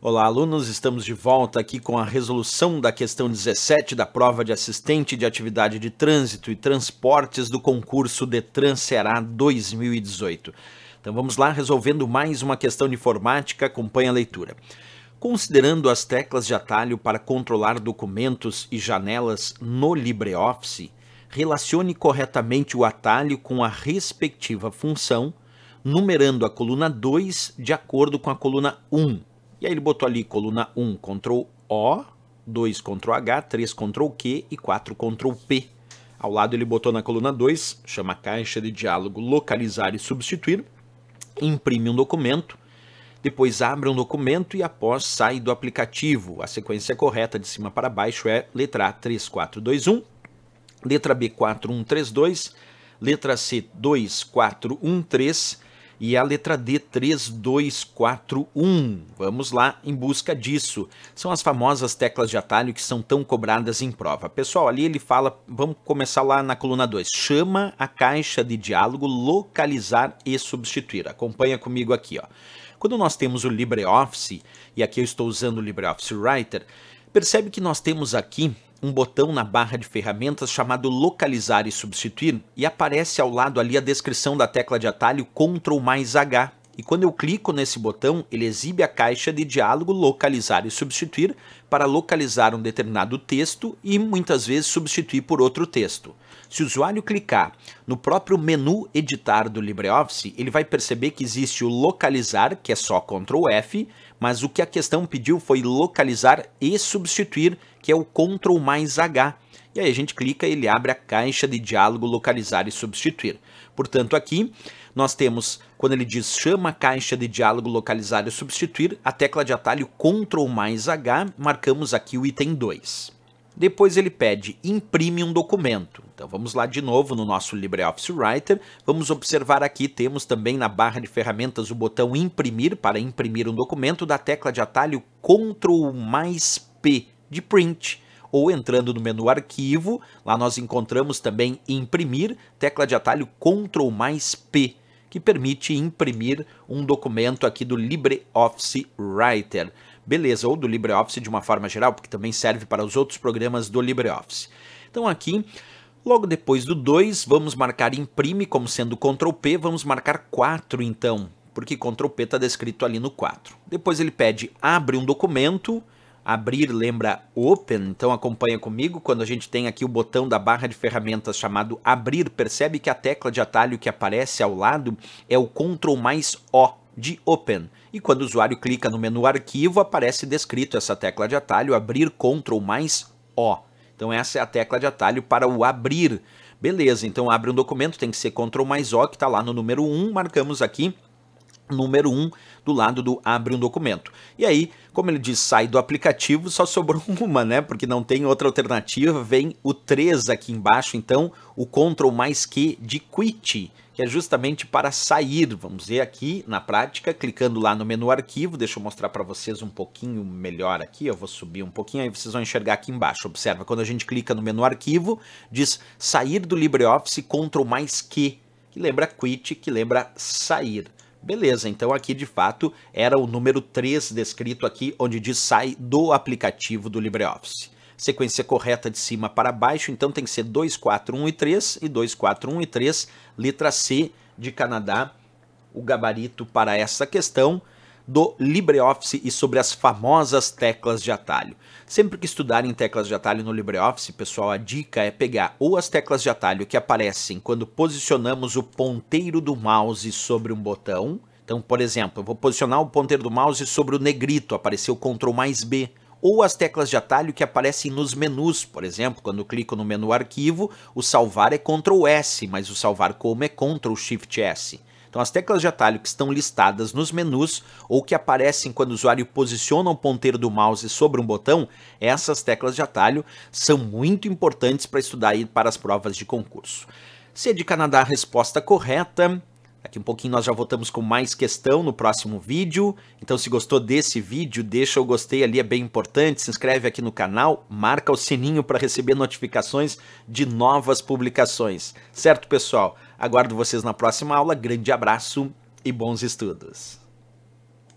Olá, alunos. Estamos de volta aqui com a resolução da questão 17 da prova de assistente de atividade de trânsito e transportes do concurso Detran Ceará 2018. Então vamos lá resolvendo mais uma questão de informática. Acompanhe a leitura. Considerando as teclas de atalho para controlar documentos e janelas no LibreOffice, relacione corretamente o atalho com a respectiva função, numerando a coluna 2 de acordo com a coluna 1. Um e aí ele botou ali coluna 1, Ctrl O, 2, Ctrl H, 3, Ctrl Q e 4, Ctrl P. Ao lado ele botou na coluna 2, chama caixa de diálogo localizar e substituir, imprime um documento, depois abre um documento e após sai do aplicativo. A sequência correta de cima para baixo é letra A 3421, letra B 4132, letra C 2413, e a letra D 3241. Vamos lá em busca disso. São as famosas teclas de atalho que são tão cobradas em prova. Pessoal, ali ele fala, vamos começar lá na coluna 2. Chama a caixa de diálogo, localizar e substituir. Acompanha comigo aqui, ó. Quando nós temos o LibreOffice, e aqui eu estou usando o LibreOffice Writer, percebe que nós temos aqui um botão na barra de ferramentas chamado localizar e substituir e aparece ao lado ali a descrição da tecla de atalho Ctrl mais H e quando eu clico nesse botão, ele exibe a caixa de diálogo localizar e substituir para localizar um determinado texto e muitas vezes substituir por outro texto. Se o usuário clicar no próprio menu editar do LibreOffice, ele vai perceber que existe o localizar, que é só Ctrl F, mas o que a questão pediu foi localizar e substituir, que é o Ctrl mais H e aí a gente clica e ele abre a caixa de diálogo localizar e substituir. Portanto, aqui nós temos, quando ele diz chama a caixa de diálogo localizar e substituir, a tecla de atalho Ctrl mais H, marcamos aqui o item 2. Depois ele pede imprime um documento. Então vamos lá de novo no nosso LibreOffice Writer. Vamos observar aqui, temos também na barra de ferramentas o botão imprimir para imprimir um documento da tecla de atalho Ctrl mais P de print ou entrando no menu arquivo, lá nós encontramos também imprimir, tecla de atalho Ctrl mais P, que permite imprimir um documento aqui do LibreOffice Writer. Beleza, ou do LibreOffice de uma forma geral, porque também serve para os outros programas do LibreOffice. Então aqui Logo depois do 2, vamos marcar imprime como sendo Ctrl P, vamos marcar 4 então, porque Ctrl P está descrito ali no 4. Depois ele pede abre um documento Abrir lembra Open, então acompanha comigo. Quando a gente tem aqui o botão da barra de ferramentas chamado Abrir, percebe que a tecla de atalho que aparece ao lado é o Ctrl mais O de Open. E quando o usuário clica no menu Arquivo, aparece descrito essa tecla de atalho Abrir Ctrl mais O. Então essa é a tecla de atalho para o abrir. Beleza, então abre um documento, tem que ser Ctrl mais O, que está lá no número 1, marcamos aqui número 1 um, do lado do abre um documento. E aí, como ele diz, sai do aplicativo, só sobrou uma, né? Porque não tem outra alternativa, vem o 3 aqui embaixo, então o Ctrl mais Q de quit, que é justamente para sair. Vamos ver aqui na prática, clicando lá no menu arquivo, deixa eu mostrar para vocês um pouquinho melhor aqui, eu vou subir um pouquinho, aí vocês vão enxergar aqui embaixo. Observa, quando a gente clica no menu arquivo, diz sair do LibreOffice, Ctrl mais Q, que lembra quit, que lembra sair. Beleza, então aqui de fato era o número 3 descrito aqui, onde diz sai do aplicativo do LibreOffice. Sequência correta de cima para baixo, então tem que ser 2, 4, 1 e 3, e 2, 4, 1 e 3, letra C de Canadá, o gabarito para essa questão do LibreOffice e sobre as famosas teclas de atalho. Sempre que estudarem teclas de atalho no LibreOffice, pessoal, a dica é pegar ou as teclas de atalho que aparecem quando posicionamos o ponteiro do mouse sobre um botão. Então, por exemplo, eu vou posicionar o ponteiro do mouse sobre o negrito, apareceu Ctrl mais B ou as teclas de atalho que aparecem nos menus. Por exemplo, quando clico no menu arquivo, o salvar é Ctrl S, mas o salvar como é Ctrl Shift S. Então as teclas de atalho que estão listadas nos menus ou que aparecem quando o usuário posiciona o ponteiro do mouse sobre um botão, essas teclas de atalho são muito importantes para estudar e para as provas de concurso. Se a é dica a resposta correta, Daqui um pouquinho nós já voltamos com mais questão no próximo vídeo. Então se gostou desse vídeo, deixa o gostei ali, é bem importante. Se inscreve aqui no canal, marca o sininho para receber notificações de novas publicações. Certo, pessoal? Aguardo vocês na próxima aula. Grande abraço e bons estudos.